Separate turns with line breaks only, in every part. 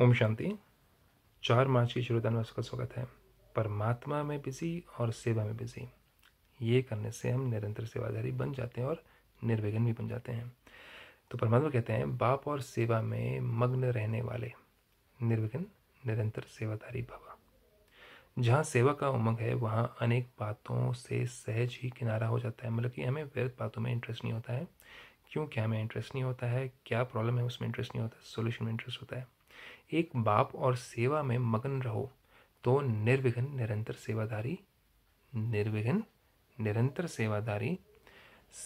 ओम शांति चार मार्च की शुरुआत में उसका स्वागत है परमात्मा में बिजी और सेवा में बिजी ये करने से हम निरंतर सेवाधारी बन जाते हैं और निर्विघ्न भी बन जाते हैं तो परमात्मा कहते हैं बाप और सेवा में मग्न रहने वाले निर्विघ्न निरंतर सेवाधारी भवा जहाँ सेवा का उमंग है वहाँ अनेक बातों से सहज ही किनारा हो जाता है मतलब कि हमें व्यर्थ बातों में इंटरेस्ट नहीं होता है क्यों क्या हमें इंटरेस्ट नहीं होता है क्या प्रॉब्लम है उसमें इंटरेस्ट नहीं होता है सोल्यूशन में इंटरेस्ट होता है एक बाप और सेवा में मगन रहो तो निर्विघ्न निरंतर सेवाधारी निर्विघ्न निरंतर सेवाधारी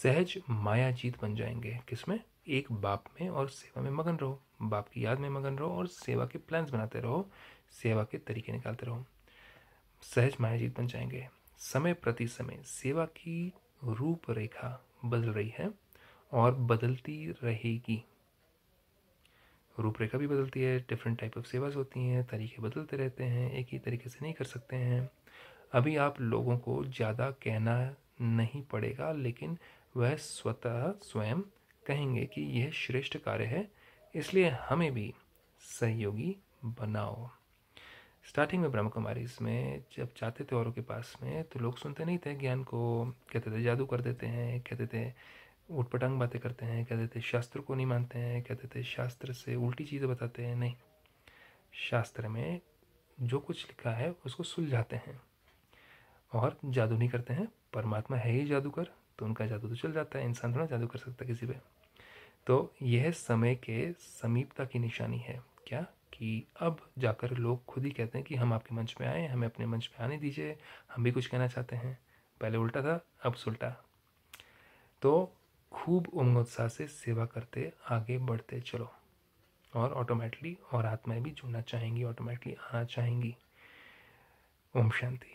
सहज मायाजीत बन जाएंगे किसमें एक बाप में और सेवा में मगन रहो बाप की याद में मगन रहो और सेवा के प्लान्स बनाते रहो सेवा के तरीके निकालते रहो सहज मायाजीत बन जाएंगे समय प्रति समय सेवा की रूपरेखा बदल रही है और बदलती रहेगी रूपरेखा भी बदलती है डिफरेंट टाइप ऑफ सेवाज होती हैं तरीके बदलते रहते हैं एक ही तरीके से नहीं कर सकते हैं अभी आप लोगों को ज़्यादा कहना नहीं पड़ेगा लेकिन वह स्वतः स्वयं कहेंगे कि यह श्रेष्ठ कार्य है इसलिए हमें भी सहयोगी बनाओ स्टार्टिंग में ब्रह्म कुमारी इसमें जब जाते थे औरों के पास में तो लोग सुनते नहीं थे ज्ञान को कहते थे जादू कर देते हैं कहते थे उठपटांग बातें करते हैं कहते थे शास्त्र को नहीं मानते हैं कहते थे शास्त्र से उल्टी चीज़ें बताते हैं नहीं शास्त्र में जो कुछ लिखा है उसको सुलझाते हैं और जादू नहीं करते हैं परमात्मा है ही जादूगर तो उनका जादू तो चल जाता है इंसान थोड़ा जादू कर सकता है किसी पर तो यह समय के समीपता की निशानी है क्या कि अब जाकर लोग खुद ही कहते हैं कि हम आपके मंच में आए हमें अपने मंच में आने दीजिए हम भी कुछ कहना चाहते हैं पहले उल्टा था अब सुलटा तो खूब उम्र उत्साह से सेवा करते आगे बढ़ते चलो और ऑटोमेटिकली और आत्माएं भी जुड़ना चाहेंगी ऑटोमेटिकली आना चाहेंगी ओम शांति